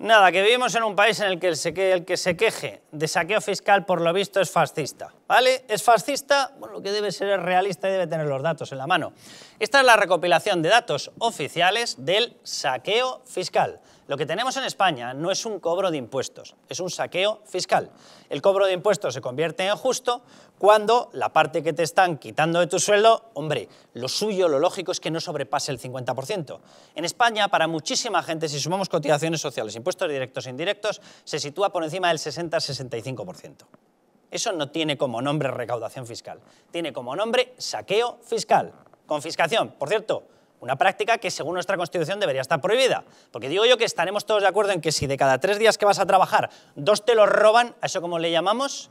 Nada, que vivimos en un país en el que el, que que se queje de saqueo fiscal por lo visto es fascista. ¿Vale? Es fascista, bueno, lo que debe ser es realista y debe tener los datos en la mano. Esta es la recopilación de datos oficiales del saqueo fiscal. Lo que tenemos en España no es un cobro de impuestos, es un saqueo fiscal. El cobro de impuestos se convierte en justo cuando la parte que te están quitando de tu sueldo, hombre, lo suyo, lo lógico es que no sobrepase el 50%. En España, para muchísima gente, si sumamos cotizaciones sociales, impuestos directos e indirectos, se sitúa por encima del 60-65%. Eso no tiene como nombre recaudación fiscal, tiene como nombre saqueo fiscal. Confiscación, por cierto, una práctica que según nuestra Constitución debería estar prohibida. Porque digo yo que estaremos todos de acuerdo en que si de cada tres días que vas a trabajar, dos te los roban, a eso como le llamamos,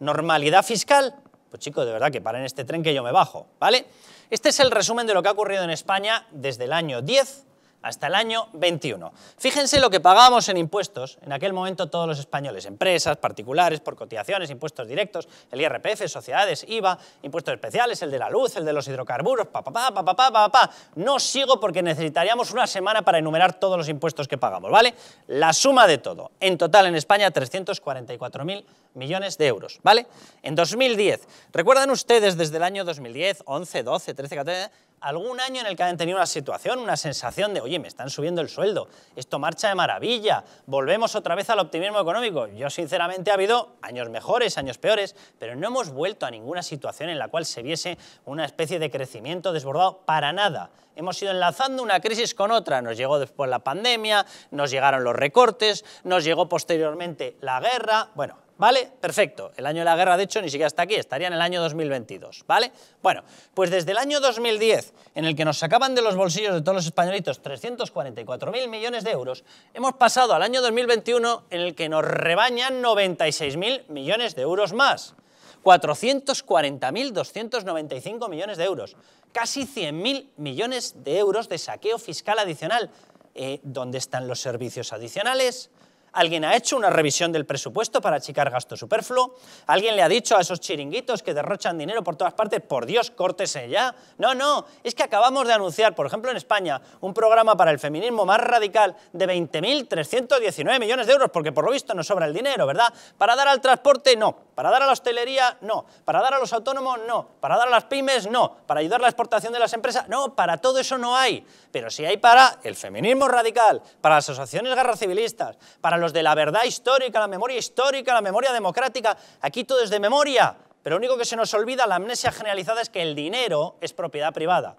normalidad fiscal, pues chicos, de verdad que paren este tren que yo me bajo, ¿vale? Este es el resumen de lo que ha ocurrido en España desde el año 10 hasta el año 21. Fíjense lo que pagamos en impuestos en aquel momento todos los españoles, empresas, particulares, por cotizaciones, impuestos directos, el IRPF, sociedades, IVA, impuestos especiales, el de la luz, el de los hidrocarburos, pa, pa, pa, pa, pa, No sigo porque necesitaríamos una semana para enumerar todos los impuestos que pagamos, ¿vale? La suma de todo, en total en España 344.000 millones de euros, ¿vale? En 2010, ¿recuerdan ustedes desde el año 2010, 11, 12, 13, 14 algún año en el que han tenido una situación, una sensación de, oye, me están subiendo el sueldo, esto marcha de maravilla, volvemos otra vez al optimismo económico. Yo, sinceramente, ha habido años mejores, años peores, pero no hemos vuelto a ninguna situación en la cual se viese una especie de crecimiento desbordado para nada. Hemos ido enlazando una crisis con otra. Nos llegó después la pandemia, nos llegaron los recortes, nos llegó posteriormente la guerra. Bueno, ¿Vale? Perfecto. El año de la guerra, de hecho, ni siquiera está aquí, estaría en el año 2022. ¿Vale? Bueno, pues desde el año 2010, en el que nos sacaban de los bolsillos de todos los españolitos 344.000 millones de euros, hemos pasado al año 2021 en el que nos rebañan 96.000 millones de euros más. 440.295 millones de euros, casi 100.000 millones de euros de saqueo fiscal adicional. Eh, ¿Dónde están los servicios adicionales? alguien ha hecho una revisión del presupuesto para achicar gasto superfluo, alguien le ha dicho a esos chiringuitos que derrochan dinero por todas partes, por Dios, córtese ya. No, no, es que acabamos de anunciar, por ejemplo en España, un programa para el feminismo más radical de 20.319 millones de euros, porque por lo visto nos sobra el dinero, ¿verdad? Para dar al transporte, no, ¿Para dar a la hostelería? No. ¿Para dar a los autónomos? No. ¿Para dar a las pymes? No. ¿Para ayudar a la exportación de las empresas? No, para todo eso no hay. Pero sí hay para el feminismo radical, para las asociaciones guerra civilistas, para los de la verdad histórica, la memoria histórica, la memoria democrática. Aquí todo es de memoria. Pero lo único que se nos olvida, la amnesia generalizada, es que el dinero es propiedad privada.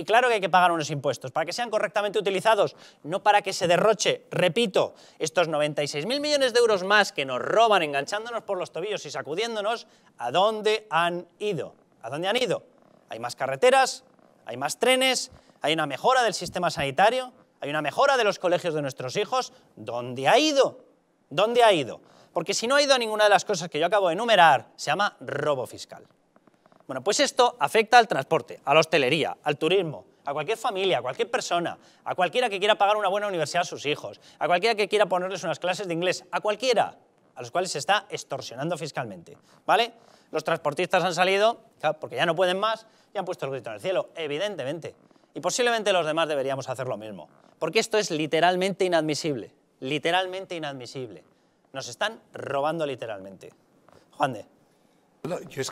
Y claro que hay que pagar unos impuestos, para que sean correctamente utilizados, no para que se derroche, repito, estos 96.000 millones de euros más que nos roban enganchándonos por los tobillos y sacudiéndonos, ¿a dónde han ido? ¿A dónde han ido? Hay más carreteras, hay más trenes, hay una mejora del sistema sanitario, hay una mejora de los colegios de nuestros hijos. ¿Dónde ha ido? ¿Dónde ha ido? Porque si no ha ido a ninguna de las cosas que yo acabo de enumerar, se llama robo fiscal. Bueno, pues esto afecta al transporte, a la hostelería, al turismo, a cualquier familia, a cualquier persona, a cualquiera que quiera pagar una buena universidad a sus hijos, a cualquiera que quiera ponerles unas clases de inglés, a cualquiera, a los cuales se está extorsionando fiscalmente, ¿vale? Los transportistas han salido, porque ya no pueden más, y han puesto el grito en el cielo, evidentemente. Y posiblemente los demás deberíamos hacer lo mismo, porque esto es literalmente inadmisible, literalmente inadmisible. Nos están robando literalmente. Juan de.